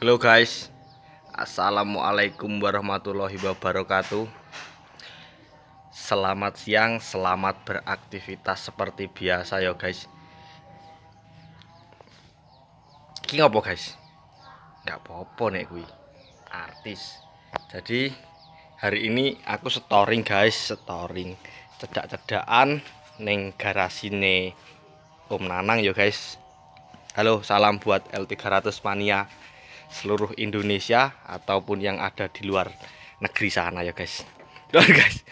Halo guys Assalamualaikum warahmatullahi wabarakatuh Selamat siang Selamat beraktivitas seperti biasa ya guys Ini apa guys Gak apa-apa nih gue Artis Jadi hari ini aku storing guys Storing cedak-cedakan Neng garasine nih Om Nanang ya guys Halo salam buat L300 Mania seluruh Indonesia ataupun yang ada di luar negeri sana ya guys Duh, guys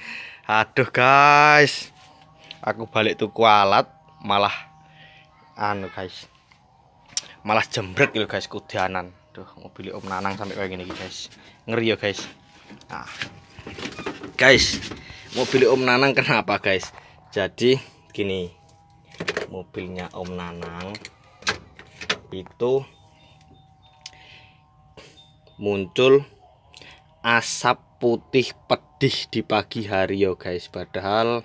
aduh guys aku balik tuku alat malah anu guys malah jembrek ya guys kudanan tuh mobil om nanang sampai kayak gini guys ngeri ya guys nah guys mobil om nanang kenapa guys jadi gini mobilnya om nanang itu muncul asap putih pedih di pagi hari yo guys padahal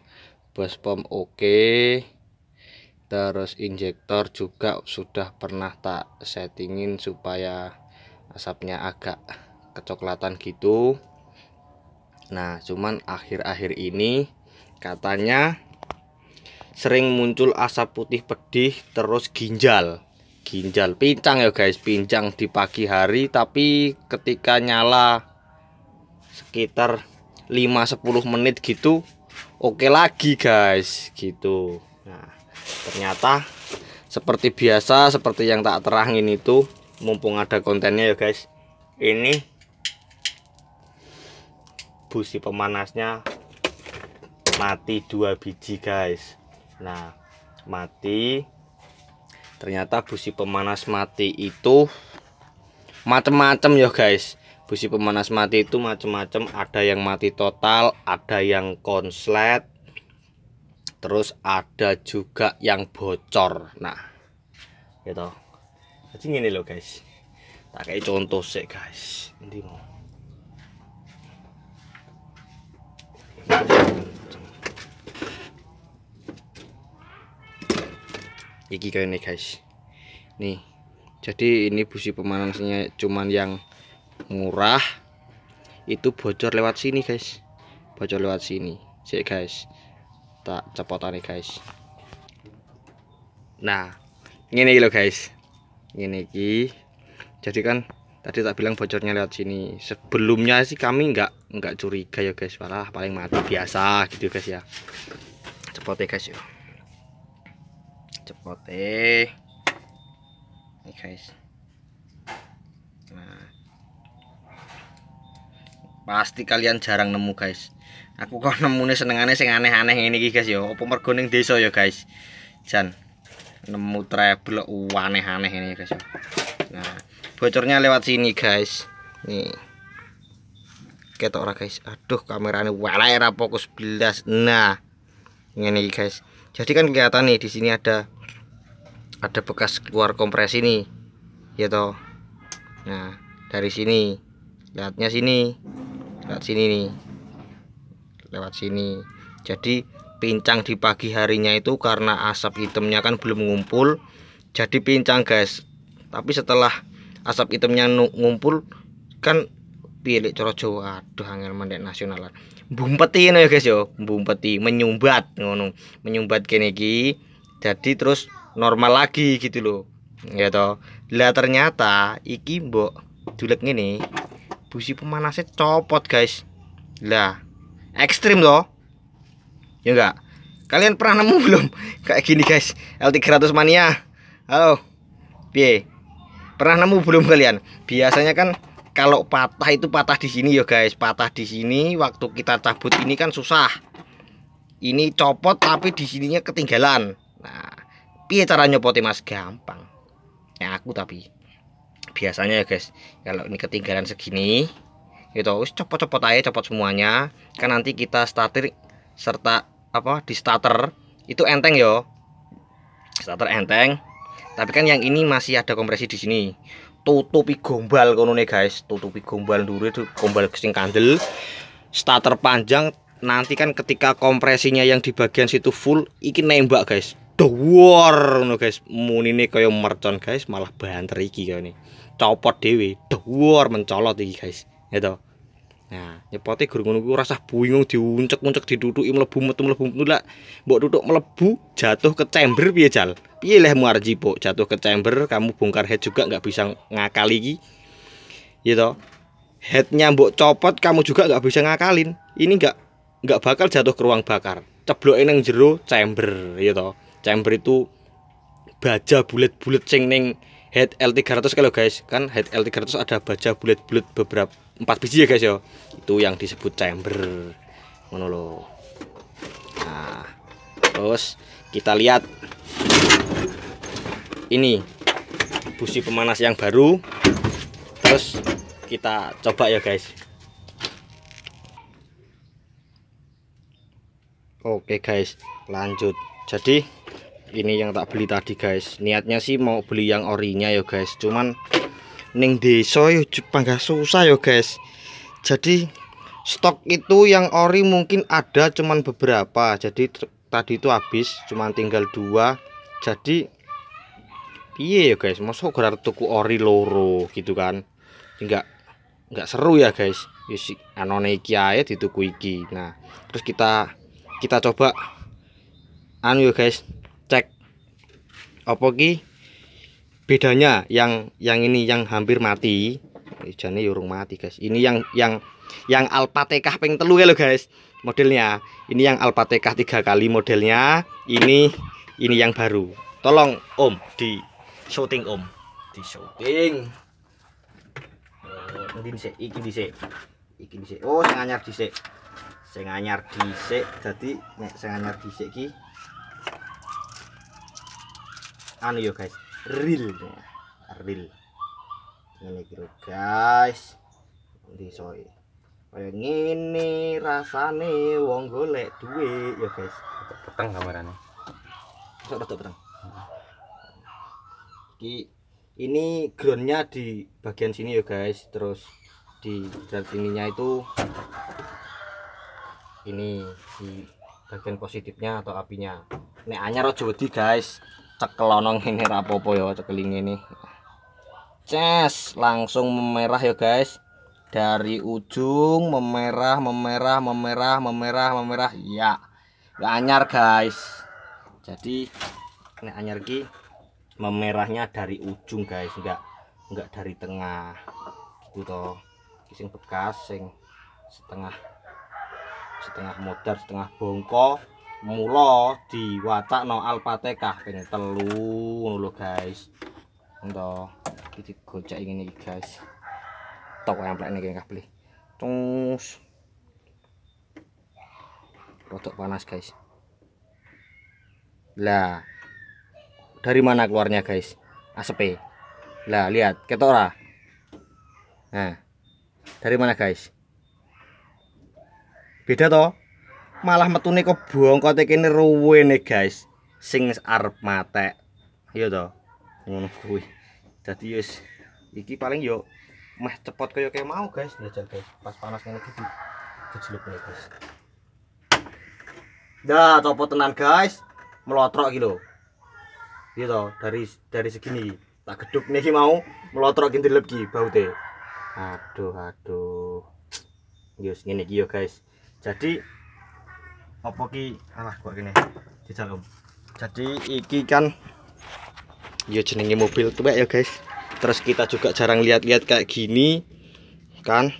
bos pom oke okay. terus injektor juga sudah pernah tak settingin supaya asapnya agak kecoklatan gitu nah cuman akhir-akhir ini katanya sering muncul asap putih pedih terus ginjal ginjal pincang ya guys pincang di pagi hari tapi ketika nyala sekitar 5-10 menit gitu oke lagi guys gitu nah ternyata seperti biasa seperti yang tak terangin itu mumpung ada kontennya ya guys ini busi pemanasnya mati dua biji guys nah mati ternyata busi pemanas mati itu macem-macem ya guys busi pemanas mati itu macem-macem ada yang mati total ada yang konslet terus ada juga yang bocor nah gitu jadi ini loh guys tak kayak contoh sih guys ini mau iki kayak guys nih jadi ini busi pemanasnya cuman yang murah itu bocor lewat sini guys bocor lewat sini cek guys tak cepotan guys nah ini lo guys ini ki jadi kan tadi tak bilang bocornya lewat sini sebelumnya sih kami nggak nggak curiga ya guys malah paling mati biasa gitu guys ya cepot ya guys yuk ya eh, ini guys nah pasti kalian jarang nemu guys aku kok nemune senengane sing aneh-aneh ini guys ya opo merkuning deso desa ya guys dan nemu treble aneh-aneh ini ya, guys yo. Ya. nah bocornya lewat sini guys nih ketok ora guys aduh kameranya walaera fokus belas nah ini guys jadi kan kelihatan nih di sini ada ada bekas keluar kompres ini, ya toh nah dari sini lihatnya sini lihat sini nih lewat sini jadi pincang di pagi harinya itu karena asap hitamnya kan belum ngumpul jadi pincang guys tapi setelah asap hitamnya ngumpul kan Pilih coro Jawa aduh angel mendek nasionalan bumpeti ini ya guys yo bumpeti menyumbat ngono menyumbat kene jadi terus normal lagi gitu loh ya toh lah ternyata iki mbok dulek ini busi pemanasnya copot guys lah ekstrim loh ya enggak kalian pernah nemu belum kayak gini guys L300 mania halo pie pernah nemu belum kalian biasanya kan kalau patah itu patah di sini ya guys patah di sini waktu kita cabut ini kan susah ini copot tapi di sininya ketinggalan nah piye cara nyopotnya mas gampang ya aku tapi biasanya ya guys kalau ini ketinggalan segini gitu copot-copot aja copot semuanya kan nanti kita starter serta apa di starter itu enteng yo starter enteng tapi kan yang ini masih ada kompresi di sini tutupi gombal kono nih guys tutupi gombal dulu itu gombal kesing kandel starter panjang nanti kan ketika kompresinya yang di bagian situ full iki nembak guys door no guys nih kaya mercon guys malah bahan teriki kau nih. copot dewi door mencolot iki guys gitu nah nyepoti gurung ngono rasa rasah bingung diuncek-uncek diduduk mlebu metu mlebu metu lah duduk melebu jatuh ke chamber biar jalan pilih muarji po jatuh ke chamber kamu bongkar head juga nggak bisa ngakali gitu gitu headnya mbok copot kamu juga nggak bisa ngakalin ini nggak nggak bakal jatuh ke ruang bakar ceblok yang jero chamber gitu chamber itu baja bulat-bulat sing neng head L300 kalau guys kan head L300 ada baja bulat-bulat beberapa empat biji ya guys ya itu yang disebut chamber ngono nah terus kita lihat ini busi pemanas yang baru terus kita coba ya guys oke guys lanjut jadi ini yang tak beli tadi guys niatnya sih mau beli yang orinya ya guys cuman ning Deso, yo ya gak susah ya guys jadi stok itu yang ori mungkin ada cuman beberapa jadi tadi itu habis cuman tinggal dua jadi Iya ya guys masuk ora tuku ori loro gitu kan enggak enggak seru ya guys wis ya anone iki di dituku iki nah terus kita kita coba anu ya guys cek apa ki bedanya yang yang ini yang hampir mati eh, jadi yurung ya mati guys ini yang yang yang alpateka peng telu ya lo guys modelnya ini yang alpateka tiga kali modelnya ini ini yang baru tolong om di shooting om di shooting eh, ini bisa iki bisa iki bisa oh senganyar di se senganyar di se jadi nek senganyar di se ki anu yo guys real real ini kira guys di soi kayak gini rasane wong golek duit ya guys petang gambarannya sok petang Ki ini groundnya di bagian sini ya guys terus di dan ininya itu ini di bagian positifnya atau apinya ini anyar aja di guys cekelonong ya, ini rapopo ya cekeling ini ces langsung memerah ya guys dari ujung memerah memerah memerah memerah memerah ya anyar guys jadi ini anyar ki memerahnya dari ujung guys enggak enggak dari tengah gitu toh sing bekas sing setengah setengah modar setengah bongko watak no alpateka ping telu lo guys untuk kita gocek ini guys tok ini niki beli terus rotok panas guys lah dari mana keluarnya guys asep lah lihat ketora nah dari mana guys beda toh malah metune kok ini ruwe nih guys sing arep mate iya toh ngono kuwi dadi iki paling yuk mah cepot kaya kayak mau guys jajal guys pas panas ngene iki dijeluk guys dah topo tenan guys melotrok gitu gitu dari dari segini tak geduk nih mau melotrok kinti lebih bau teh aduh aduh gius gini yo guys jadi apa ki alah kok gini dijalum jadi iki kan yo jenengi mobil tuh ya guys terus kita juga jarang lihat-lihat kayak gini kan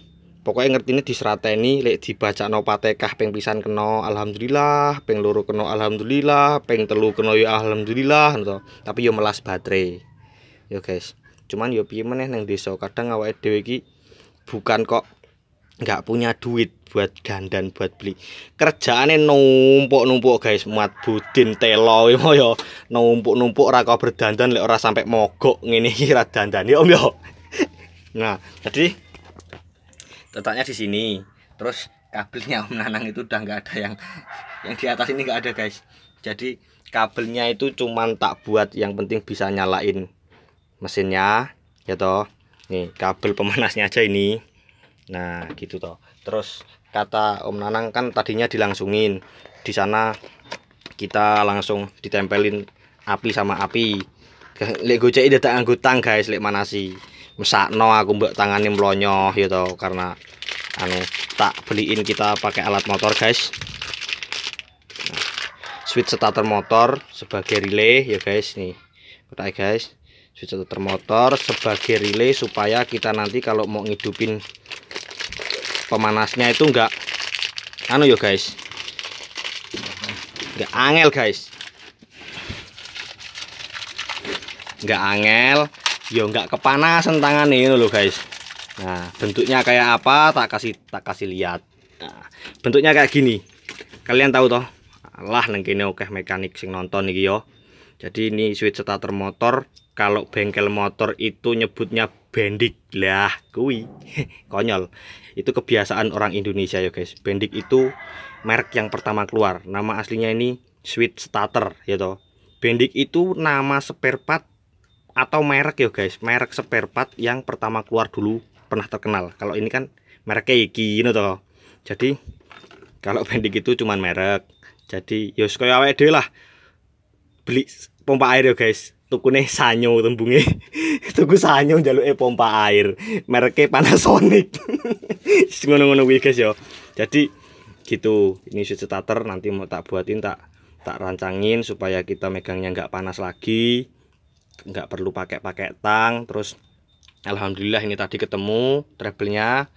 pokoknya ngertine disrateni lek dibacakno patekah ping pisan kena alhamdulillah ping loro kena alhamdulillah ping telu kena ya alhamdulillah tapi yo melas baterai yo guys cuman yo piye meneh ning desa kadang awake dhewe iki bukan kok nggak punya duit buat dandan buat beli kerjaannya numpuk numpuk guys mat budin telo yo yo numpuk numpuk raka berdandan lek ora sampai mogok ngene kira dandan yo nah jadi letaknya di sini terus kabelnya Om Nanang itu udah nggak ada yang yang di atas ini nggak ada guys jadi kabelnya itu cuman tak buat yang penting bisa nyalain mesinnya ya toh nih kabel pemanasnya aja ini nah gitu toh terus kata Om Nanang kan tadinya dilangsungin di sana kita langsung ditempelin api sama api lego gojek tidak anggutang guys lek manasi mesakno aku mbak tangannya melonyoh ya gitu karena anu tak beliin kita pakai alat motor guys nah, switch starter motor sebagai relay ya guys nih kita guys switch starter motor sebagai relay supaya kita nanti kalau mau ngidupin pemanasnya itu enggak anu ya guys enggak angel guys enggak angel ya nggak kepanasan tangan ini loh guys nah bentuknya kayak apa tak kasih tak kasih lihat nah, bentuknya kayak gini kalian tahu toh lah nengkini oke mekanik sing nonton nih yo jadi ini switch starter motor kalau bengkel motor itu nyebutnya bendik lah kui konyol itu kebiasaan orang Indonesia ya guys bendik itu merek yang pertama keluar nama aslinya ini switch starter ya toh bendik itu nama spare part atau merek ya guys merek spare part yang pertama keluar dulu pernah terkenal kalau ini kan mereknya iki ini toh jadi kalau pendek itu cuman merek jadi yo kaya awet deh lah beli pompa air ya guys tukune sanyo tembunge tuku sanyo njaluke pompa air mereknya Panasonic ngono-ngono guys yo ya. jadi gitu ini switch starter nanti mau tak buatin tak tak rancangin supaya kita megangnya nggak panas lagi nggak perlu pakai-pakai tang terus Alhamdulillah ini tadi ketemu travelnya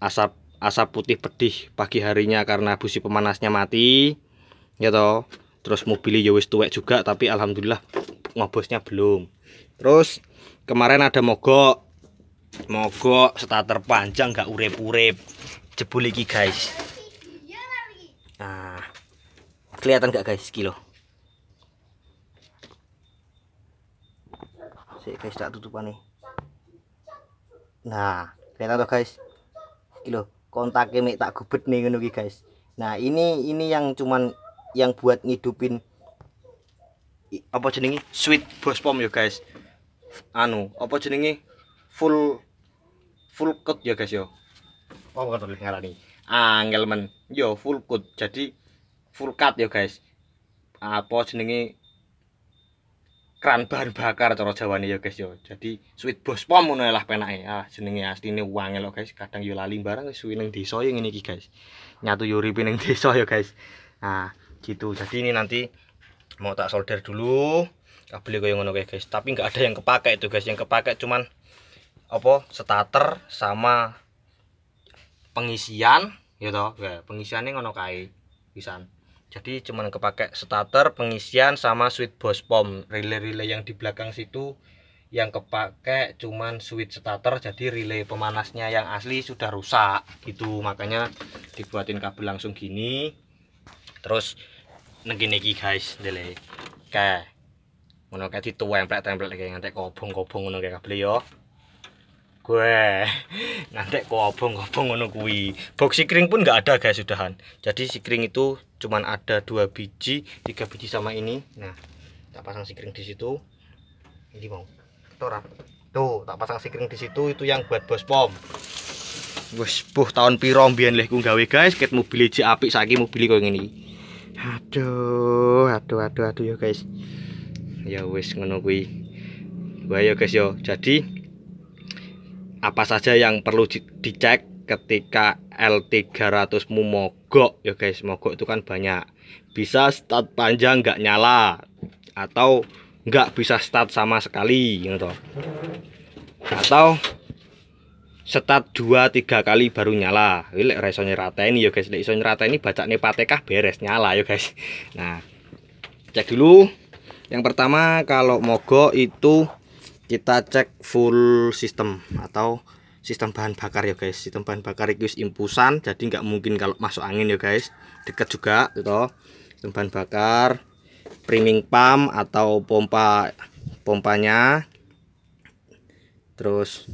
asap asap putih pedih pagi harinya karena busi pemanasnya mati ya gitu terus mobilnya ya tuwek juga tapi Alhamdulillah ngobosnya belum terus kemarin ada mogok mogok starter panjang nggak urep-urep jebul iya, lagi guys nah kelihatan nggak guys kilo sih guys tak tutupan nih nah kelihatan tuh guys kilo kontaknya mik tak gubet nih ngono guys nah ini ini yang cuman yang buat ngidupin apa jenenge sweet bros pom ya guys anu apa jenenge full full cut ya guys yo oh bukan tulis ngarani Angelman yo full cut jadi full cut ya guys apa jenenge keran bahan bakar cara nih ya guys yo. Ya. Jadi sweet bos pom ngono ya lah penake. Ah jenenge asline uang lo guys. Kadang yo lali barang wis suwi ning desa yo ya ngene iki guys. Nyatu yo uripe ning desa yo guys. Nah, gitu. Jadi ini nanti mau tak solder dulu. Kabel koyo ngono guys. Tapi nggak ada yang kepake itu guys. Yang kepake cuman apa? starter sama pengisian gitu. Pengisiannya ngono kae pisan jadi cuman kepake starter pengisian sama switch boss pom relay-relay yang di belakang situ yang kepake cuman switch starter jadi relay pemanasnya yang asli sudah rusak gitu makanya dibuatin kabel langsung gini terus negi-negi guys dele kayak ngono kayak dituemplek-templek kayak ngantek kobong-kobong ngono kayak kabel ya gue nanti kobong-kobong ngono kuwi box kering pun nggak ada guys sudahan jadi si kering itu cuman ada dua biji tiga biji sama ini nah tak pasang si kering di situ ini mau torap tuh tak pasang si kering di situ itu yang buat bos pom bos buh tahun piro mbiyen lehku gawe guys ket mobil api apik mau mobil kau ini aduh aduh aduh aduh ya guys ya wes ngono kuwi wae ya guys yo jadi apa saja yang perlu dicek ketika L300 mu mogok ya guys mogok itu kan banyak bisa start panjang nggak nyala atau nggak bisa start sama sekali gitu atau start dua tiga kali baru nyala ini sony rata ini ya guys lek iso nyerata ini bacanya patekah beres nyala ya guys nah cek dulu yang pertama kalau mogok itu kita cek full sistem atau sistem bahan bakar ya guys sistem bahan bakar itu impusan jadi nggak mungkin kalau masuk angin ya guys dekat juga gitu sistem bahan bakar priming pump atau pompa pompanya terus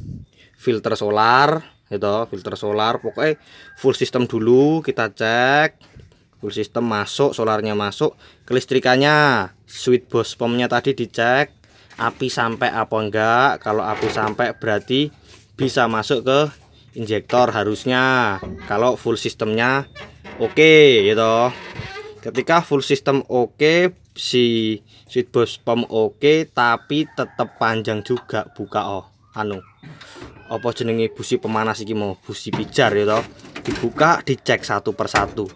filter solar gitu filter solar pokoknya full sistem dulu kita cek full sistem masuk solarnya masuk kelistrikannya switch box pomnya tadi dicek api sampai apa enggak kalau api sampai berarti bisa masuk ke injektor harusnya kalau full sistemnya oke okay, gitu ketika full sistem oke okay, si switch boss pom oke okay, tapi tetap panjang juga buka oh anu apa jenenge busi pemanas iki mau busi pijar gitu dibuka dicek satu persatu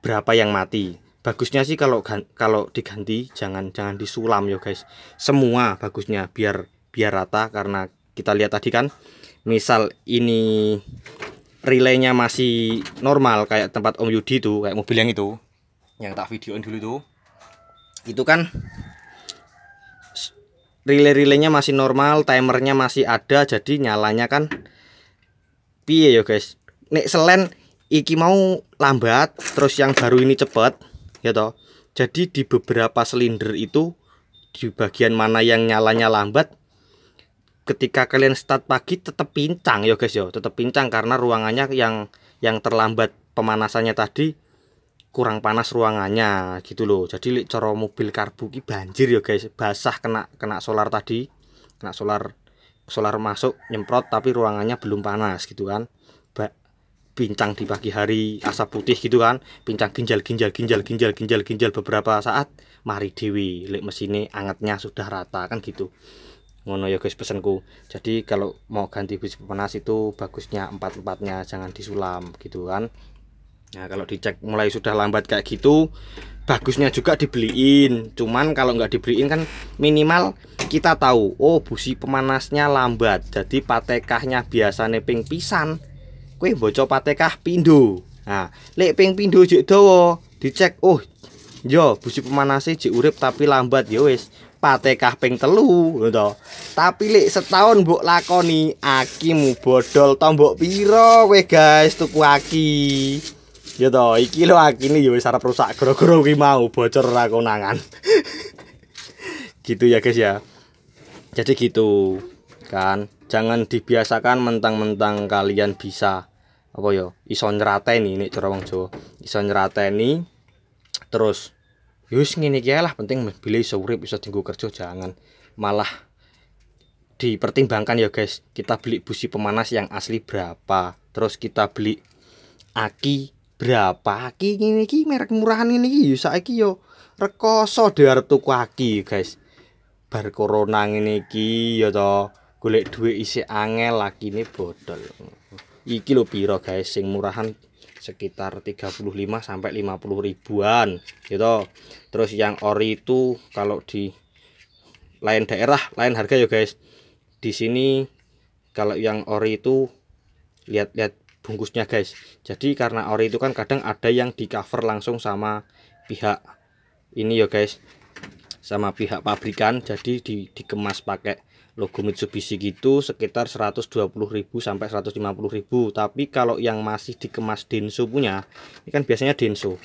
berapa yang mati bagusnya sih kalau kalau diganti jangan jangan disulam ya guys semua bagusnya biar biar rata karena kita lihat tadi kan misal ini relaynya masih normal kayak tempat Om Yudi itu kayak mobil yang itu yang tak videoin dulu tuh itu kan relay-relaynya masih normal timernya masih ada jadi nyalanya kan piye ya guys nek selain iki mau lambat terus yang baru ini cepet ya toh jadi di beberapa silinder itu di bagian mana yang nyalanya lambat ketika kalian start pagi tetap pincang ya guys ya tetap pincang karena ruangannya yang yang terlambat pemanasannya tadi kurang panas ruangannya gitu loh jadi coro mobil karbu ki banjir ya guys basah kena kena solar tadi kena solar solar masuk nyemprot tapi ruangannya belum panas gitu kan ba bincang di pagi hari asap putih gitu kan bincang ginjal ginjal ginjal ginjal ginjal ginjal beberapa saat mari dewi lek mesine angetnya sudah rata kan gitu ngono ya guys pesanku jadi kalau mau ganti busi panas itu bagusnya empat empatnya jangan disulam gitu kan nah kalau dicek mulai sudah lambat kayak gitu bagusnya juga dibeliin cuman kalau nggak dibeliin kan minimal kita tahu oh busi pemanasnya lambat jadi patekahnya biasanya ping pisan kowe bocor patekah pindo? Nah, lek ping pindo jek dawa, dicek oh yo iya, busi pemanase jek urip tapi lambat ya wis. Patekah ping telu to. Tapi lek setahun mbok lakoni bodo, bodol tombok piro weh guys tuku aki. Ya iki lo aki nih ya wis Sarap rusak gara-gara kuwi mau bocor rakonangan. gitu ya guys ya. Jadi gitu kan jangan dibiasakan mentang-mentang kalian bisa apa yo ya? iso nyerateni ini cara wong Jawa iso nyerateni terus yus ya ngene iki lah penting bila iso urip iso dienggo kerja jangan malah dipertimbangkan ya guys kita beli busi pemanas yang asli berapa terus kita beli aki berapa aki ini iki merek murahan ini iki yo ya saiki yo rekoso diarep tuku aki guys bar corona ngene iki ya to golek duit isi angel lagi ini bodol. Iki lo piro guys sing murahan sekitar 35 sampai 50 ribuan gitu. Terus yang ori itu kalau di lain daerah lain harga ya guys. Di sini kalau yang ori itu lihat-lihat bungkusnya guys. Jadi karena ori itu kan kadang ada yang di cover langsung sama pihak ini ya guys sama pihak pabrikan jadi di, dikemas pakai logo Mitsubishi gitu sekitar 120.000 sampai 150.000 tapi kalau yang masih dikemas Denso punya ini kan biasanya Denso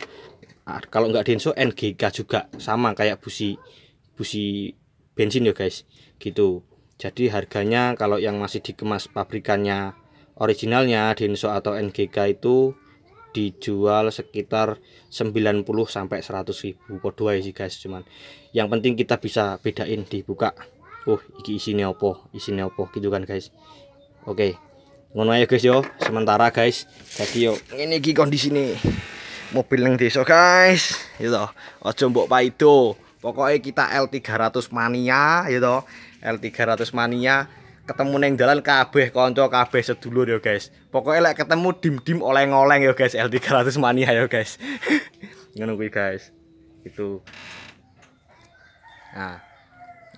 nah, kalau nggak Denso NGK juga sama kayak busi busi bensin ya guys gitu jadi harganya kalau yang masih dikemas pabrikannya originalnya Denso atau NGK itu dijual sekitar 90 sampai 100 ribu kedua sih guys cuman yang penting kita bisa bedain dibuka uh iki isine opo isine opo gitu kan guys oke ngomong ngono ya guys yo sementara guys jadi yo ini iki kondisi nih mobil yang desa guys gitu iya ojo mbok itu. pokoknya kita L300 mania iya gitu L300 mania ketemu neng jalan kabeh konco kabeh sedulur yo guys pokoknya lek ketemu dim dim oleng oleng yo guys L300 mania yo guys ngono guys itu nah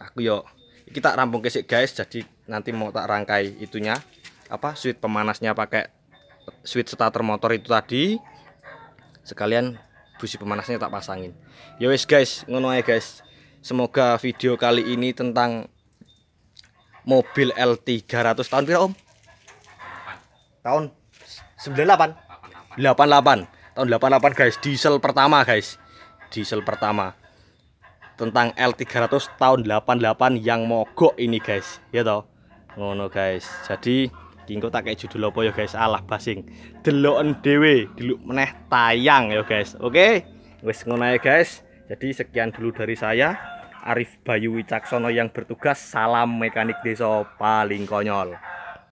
aku yuk kita rampung kesik guys jadi nanti mau tak rangkai itunya apa switch pemanasnya pakai switch starter motor itu tadi sekalian busi pemanasnya tak pasangin ya wes guys ngono ya guys semoga video kali ini tentang mobil L300 tahun berapa om? 8. tahun 98 88 tahun 88 guys diesel pertama guys diesel pertama tentang L300 tahun 88 yang mogok ini guys ya toh ngono guys jadi kingko tak kayak judul apa ya guys alah basing deloken dewe dulu meneh tayang ya guys oke okay? wis ngono ya guys jadi sekian dulu dari saya Arif Bayu Wicaksono yang bertugas salam mekanik desa paling konyol